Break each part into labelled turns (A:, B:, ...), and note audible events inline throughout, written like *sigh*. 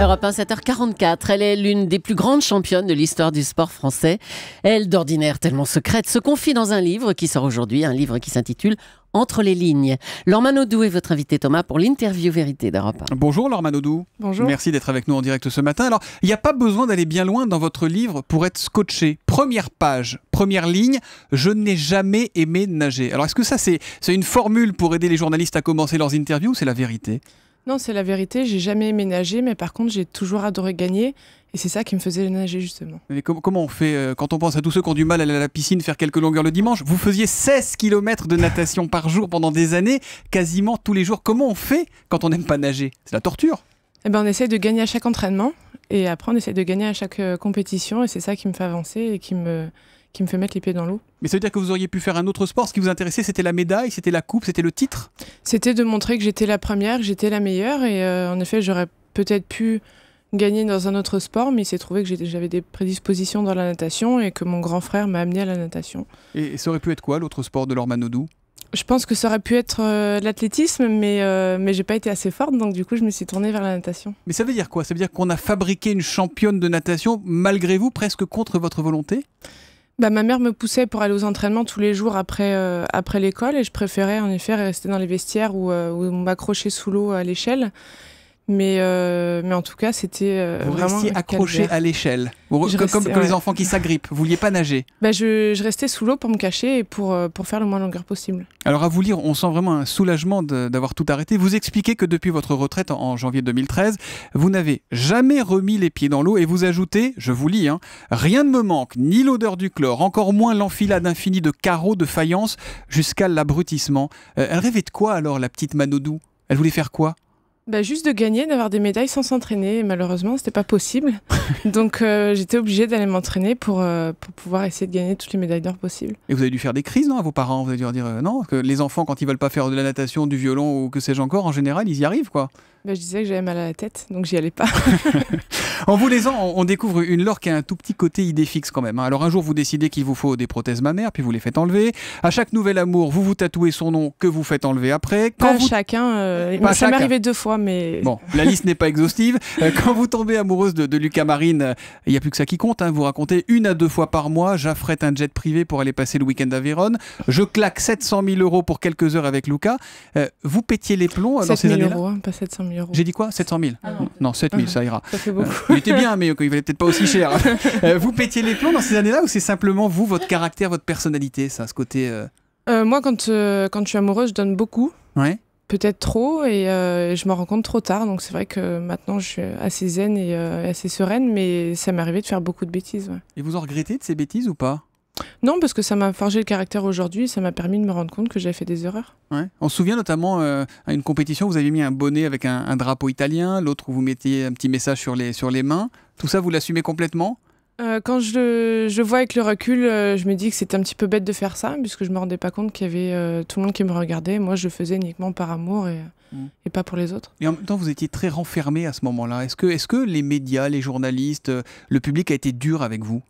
A: Europe 1, 7h44. Elle est l'une des plus grandes championnes de l'histoire du sport français. Elle, d'ordinaire tellement secrète, se confie dans un livre qui sort aujourd'hui, un livre qui s'intitule entre les lignes. L'Ormanodou Manodou est votre invité Thomas pour l'interview Vérité d'Europe. Bonjour L'Ormanodou, Bonjour. Merci d'être avec nous en direct ce matin. Alors, il n'y a pas besoin d'aller bien loin dans votre livre pour être scotché. Première page, première ligne, je n'ai jamais aimé nager. Alors, est-ce que ça, c'est une formule pour aider les journalistes à commencer leurs interviews ou c'est la vérité
B: non, c'est la vérité. J'ai jamais aimé nager, mais par contre, j'ai toujours adoré gagner. Et c'est ça qui me faisait nager, justement.
A: Mais comment on fait euh, quand on pense à tous ceux qui ont du mal à aller à la piscine, faire quelques longueurs le dimanche Vous faisiez 16 km de natation par jour pendant des années, quasiment tous les jours. Comment on fait quand on n'aime pas nager C'est la torture.
B: Eh ben, on essaie de gagner à chaque entraînement. Et après, on essaie de gagner à chaque euh, compétition. Et c'est ça qui me fait avancer et qui me, qui me fait mettre les pieds dans l'eau.
A: Mais ça veut dire que vous auriez pu faire un autre sport. Ce qui vous intéressait, c'était la médaille, c'était la coupe, c'était le titre
B: C'était de montrer que j'étais la première, j'étais la meilleure. Et euh, en effet, j'aurais peut-être pu gagner dans un autre sport, mais il s'est trouvé que j'avais des prédispositions dans la natation et que mon grand frère m'a amené à la natation.
A: Et, ça aurait pu être quoi l'autre sport de Lormanodou
B: je pense que ça aurait pu être euh, l'athlétisme, mais, je euh, mais j'ai pas été assez forte, donc du coup je me suis tournée vers la natation.
A: Mais ça veut dire quoi Ça veut dire qu'on a fabriqué une championne de natation malgré vous, presque contre votre volonté
B: bah, ma mère me poussait pour aller aux entraînements tous les jours après, euh, l'école et je préférais en effet rester dans les vestiaires où on m'accrochait m'accrocher sous l'eau à l'échelle. Mais, euh, mais en tout cas, c'était euh, vous vraiment. Restiez accroché à
A: l'échelle. Comme, comme, les enfants qui s'agrippent. Vous vouliez pas nager.
B: Bah, je, restais sous l'eau pour me cacher et pour, euh, pour faire le moins longueur possible.
A: Alors, à vous lire, on sent vraiment un soulagement d'avoir tout arrêté. Vous expliquez que depuis votre retraite en, janvier 2013, vous n'avez jamais remis les pieds dans l'eau et vous ajoutez, je vous lis, hein, rien ne me manque, ni l'odeur du chlore, encore moins l'enfilade infinie de carreaux de faïence jusqu'à l'abrutissement. elle rêvait de quoi alors, la petite Manodou Elle voulait faire quoi
B: bah Juste de gagner, d'avoir des médailles sans s'entraîner. malheureusement, c'était pas possible. *laughs* Donc euh, j'étais obligée d'aller m'entraîner euh, pour, pouvoir essayer de gagner toutes les médailles d'or possibles.
A: Et vous avez dû faire des crises, non, à vos parents Vous avez dû leur dire euh, non, que les enfants, quand ils veulent pas faire de la natation, du violon ou que sais-je encore, en général, ils y arrivent, quoi.
B: Bah, je disais que j'avais mal à la tête, donc j'y allais pas.
A: *laughs* en vous lisant, on découvre une lore qui a un tout petit côté idée fixe quand même. Hein. Alors un jour, vous décidez qu'il vous faut des prothèses mammaires, puis vous les faites enlever. À chaque nouvel amour, vous vous tatouez son nom que vous faites enlever après. Quand pas
B: chacun. Euh, ça m'est arrivé deux fois, mais. Bon,
A: la liste n'est pas exhaustive. Euh, quand vous tombez amoureuse de, Lucas Marine, il euh, n'y a plus que ça qui compte. Hein. Vous racontez une à deux fois par mois, j'affrète un jet privé pour aller passer le week-end à Vérone. Je claque 700 000 euros pour quelques heures avec Lucas. vous pétiez les plombs dans ces euros,
B: hein, pas 700 000.
A: J'ai dit quoi 700 000 ah Non, 7 000, ça ira. Ça fait beaucoup. Euh, il était bien, mais il valait peut-être pas aussi cher. *laughs* Euh, vous pétiez les plombs dans ces années-là ou c'est simplement vous, votre caractère, votre personnalité, ça, ce côté.
B: Euh moi, quand, quand je suis amoureuse, je donne beaucoup. Ouais. Peut-être trop, et je m'en rends compte trop tard. Donc c'est vrai que maintenant, je suis assez zen et assez sereine, mais ça m'est arrivé de faire beaucoup de bêtises.
A: Et vous en regrettez de ces bêtises ou pas
B: non, parce que ça m'a forgé le caractère aujourd'hui, ça m'a permis de me rendre compte que j'avais fait des erreurs.
A: On se souvient notamment euh, à une compétition, vous aviez mis un bonnet avec un, drapeau italien, l'autre où vous mettiez un petit message sur les, sur les mains. Tout ça, vous l'assumez complètement
B: euh, quand je, je vois avec le recul, euh, je me dis que c'était un petit peu bête de faire ça, puisque je me rendais pas compte qu'il y avait tout le monde qui me regardait. Moi, je le faisais uniquement par amour mm. et, pas pour les
A: autres. Et en même temps, vous étiez très renfermé à ce moment-là. Est-ce que, est -ce que les médias, les journalistes, le public a été dur avec vous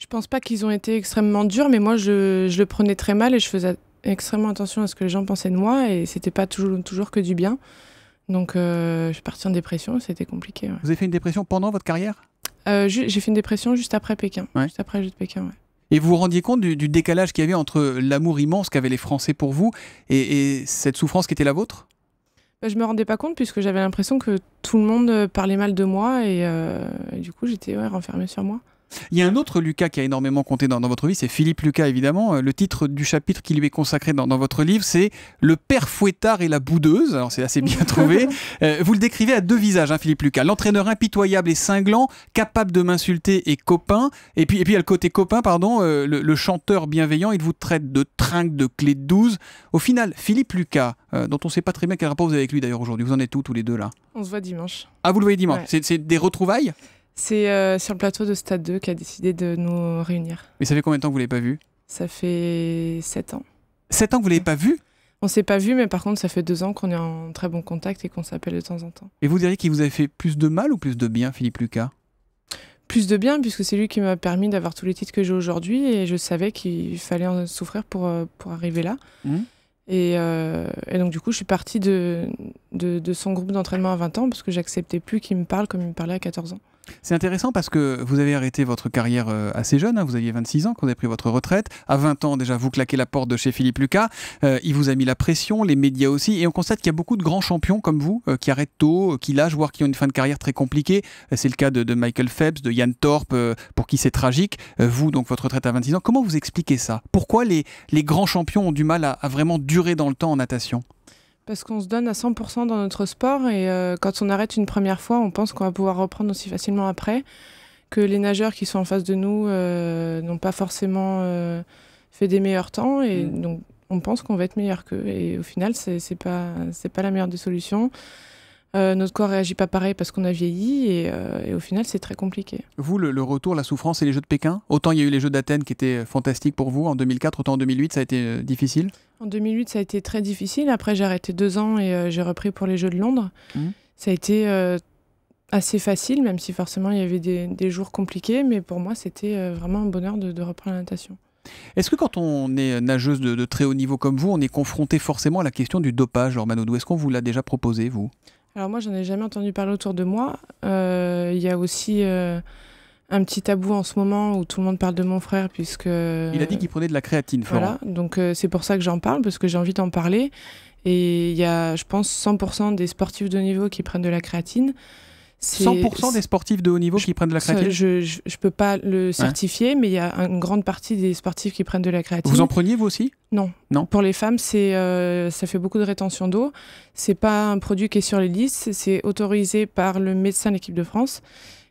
B: je pense pas qu'ils ont été extrêmement durs, mais moi, je, je, le prenais très mal et je faisais extrêmement attention à ce que les gens pensaient de moi et c'était pas toujours, toujours que du bien. Donc, euh, je suis partie en dépression, c'était compliqué. Vous avez fait une dépression pendant votre carrière euh, J'ai fait une dépression juste après Pékin, juste après Pékin,
A: Et vous vous rendiez compte du, décalage qu'il y avait entre l'amour immense qu'avaient les Français pour vous et, cette souffrance qui était la vôtre
B: Je bah, Je me rendais pas compte puisque j'avais l'impression que tout le monde euh, parlait mal de moi et, du coup j'étais renfermée sur moi.
A: Il y a un autre Lucas qui a énormément compté dans, votre vie, c'est Philippe Lucas évidemment. Euh, le titre du chapitre qui lui est consacré dans, votre livre, c'est Le père fouettard et la boudeuse. Alors c'est assez bien *laughs* trouvé. Euh, vous le décrivez à deux visages, hein, Philippe Lucas. L'entraîneur impitoyable et cinglant, capable de m'insulter et copain. Et puis, et puis a le côté copain, pardon, euh, le, chanteur bienveillant, il vous traite de trinque, de clé de douze. Au final, Philippe Lucas, dont on ne sait pas très bien quel rapport vous avez avec lui d'ailleurs aujourd'hui, vous en êtes tous tous les deux là
B: On se voit dimanche.
A: Ah, vous le voyez dimanche C'est des retrouvailles
B: c'est euh, sur le plateau de Stade 2 qui a décidé de nous réunir.
A: Mais ça fait combien de temps que vous ne l'avez pas vu
B: Ça fait 7 ans. 7 ans que vous ne l'avez pas vu On s'est pas vu, mais par contre, ça fait 2 ans qu'on est en très bon contact et qu'on s'appelle de temps en temps.
A: Et vous diriez qu'il vous a fait plus de mal ou plus de bien, Philippe Lucas
B: plus de bien puisque c'est lui qui m'a permis d'avoir tous les titres que j'ai aujourd'hui et je savais qu'il fallait en souffrir pour, euh, pour arriver là. Mmh. Euh, et, donc du coup, je suis partie de, de, de son groupe d'entraînement à 20 ans parce que j'acceptais plus qu'il me parle comme il me parlait à 14 ans.
A: C'est intéressant parce que vous avez arrêté votre carrière euh, assez jeune, hein, vous aviez 26 ans quand vous avez pris votre retraite. À 20 ans déjà, vous claquez la porte de chez Philippe Lucas. Euh, il vous a mis la pression, les médias aussi, et on constate qu'il y a beaucoup de grands champions comme vous euh, qui arrêtent tôt, qui lâchent, voire qui ont une fin de carrière très compliquée. C'est le cas de, Michael Phelps, de Yann Thorpe, pour qui c'est tragique. vous, donc votre retraite à 26 ans, comment vous expliquez ça Pourquoi les, grands champions ont du mal à vraiment durer dans le temps en natation
B: parce qu'on se donne à 100% dans notre sport et euh, quand on arrête une première fois, on pense qu'on va pouvoir reprendre aussi facilement après. Que les nageurs qui sont en face de nous euh, n'ont pas forcément euh, fait des meilleurs temps et mm. donc on pense qu'on va être meilleur qu'eux. Et au final, c'est pas, pas la meilleure des solutions. notre corps réagit pas pareil parce qu'on a vieilli et, au final c'est très compliqué.
A: Vous, le, le, retour, la souffrance et les Jeux de Pékin, autant il y a eu les Jeux d'Athènes qui étaient fantastiques pour vous en 2004, autant en 2008 ça a été difficile
B: en 2008, ça a été très difficile. Après, j'ai arrêté deux ans et euh, j'ai repris pour les Jeux de Londres. Mmh. Ça a été euh, assez facile, même si forcément il y avait des, jours compliqués. Mais pour moi, c'était euh, vraiment un bonheur de, de reprendre la natation.
A: Est-ce que quand on est nageuse de, très haut niveau comme vous, on est confronté forcément à la question du dopage, Ormanodou Est-ce qu'on vous l'a déjà proposé, vous
B: Alors moi, j'en ai jamais entendu parler autour de moi. Il y a aussi un petit tabou en ce moment où tout le monde parle de mon frère puisque... Il a dit qu'il prenait de la créatine, Voilà, donc euh, c'est pour ça que j'en parle, parce que j'ai envie d'en parler. Et il y a, je pense, 100% des sportifs de haut niveau qui prennent de la créatine. 100% des sportifs de haut niveau qui prennent de la créatine Je ne peux pas le hein certifier, mais il y a une grande partie des sportifs qui prennent de la créatine. Vous en preniez vous aussi non. non. Pour les femmes, c'est euh, ça fait beaucoup de rétention d'eau. C'est pas un produit qui est sur les listes, c'est autorisé par le médecin de l'équipe de France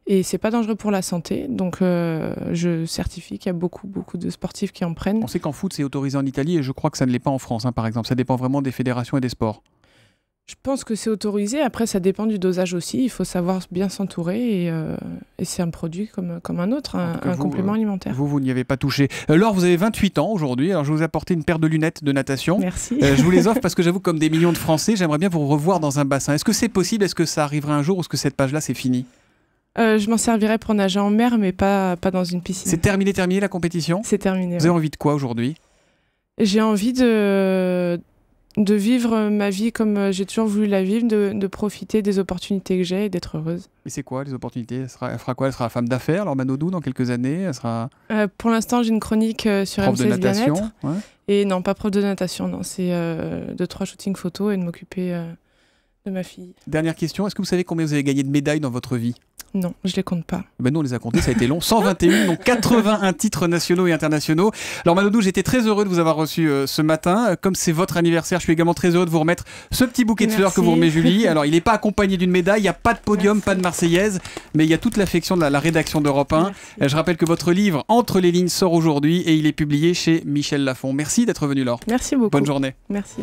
B: et c'est pas dangereux pour la santé. Donc euh, je certifie qu'il y a beaucoup beaucoup de sportifs qui en prennent. On sait qu'en foot c'est autorisé
A: en Italie et je crois que ça ne l'est pas en France hein, par exemple. Ça dépend vraiment des fédérations et des sports.
B: Je pense que c'est autorisé. Après, ça dépend du dosage aussi. Il faut savoir bien s'entourer et, euh, c'est un produit comme, comme un autre, un, complément
A: euh, alimentaire. Vous, vous n'y avez pas touché. Laure, vous avez 28 ans aujourd'hui. Alors, je vous ai une paire de lunettes de natation. Merci. je vous les offre *laughs* parce que j'avoue, comme des millions de Français, j'aimerais bien vous revoir dans un bassin. Est-ce que c'est possible Est-ce que ça arrivera un jour ou est-ce que cette page-là, c'est fini
B: euh, je m'en servirais pour nager en mer, mais pas, pas dans une piscine. C'est terminé, terminé la compétition C'est terminé. Vous avez envie
A: de quoi aujourd'hui
B: J'ai envie de, de vivre ma vie comme euh, j'ai toujours voulu la vivre, de, profiter des opportunités que j'ai et d'être heureuse. Et c'est quoi les opportunités elle,
A: sera, fera quoi Elle sera femme d'affaires, alors Manodou, dans quelques années elle sera...
B: Euh, pour l'instant, j'ai une chronique sur prof de natation, Et non, pas prof de natation, non. C'est euh, de trois shootings photos et de m'occuper de ma fille.
A: Dernière question, est-ce que vous savez combien vous avez gagné de médailles dans votre vie
B: non, je les compte pas.
A: Ben nous, on les a comptés, ça a été long. 121, *laughs* donc 81 titres nationaux et internationaux. Alors, Manodou, j'étais très heureux de vous avoir reçu euh, ce matin. Comme c'est votre anniversaire, je suis également très heureux de vous remettre ce petit bouquet de fleurs que vous remet Julie. *laughs* Alors, il n'est pas accompagné d'une médaille, il n'y a pas de podium, pas de Marseillaise, mais il y a toute l'affection de la, rédaction d'Europe 1. Je rappelle que votre livre, Entre les lignes, sort aujourd'hui et il est publié chez Michel Lafon. Merci d'être venu, Laure. Merci beaucoup. Bonne journée. Merci.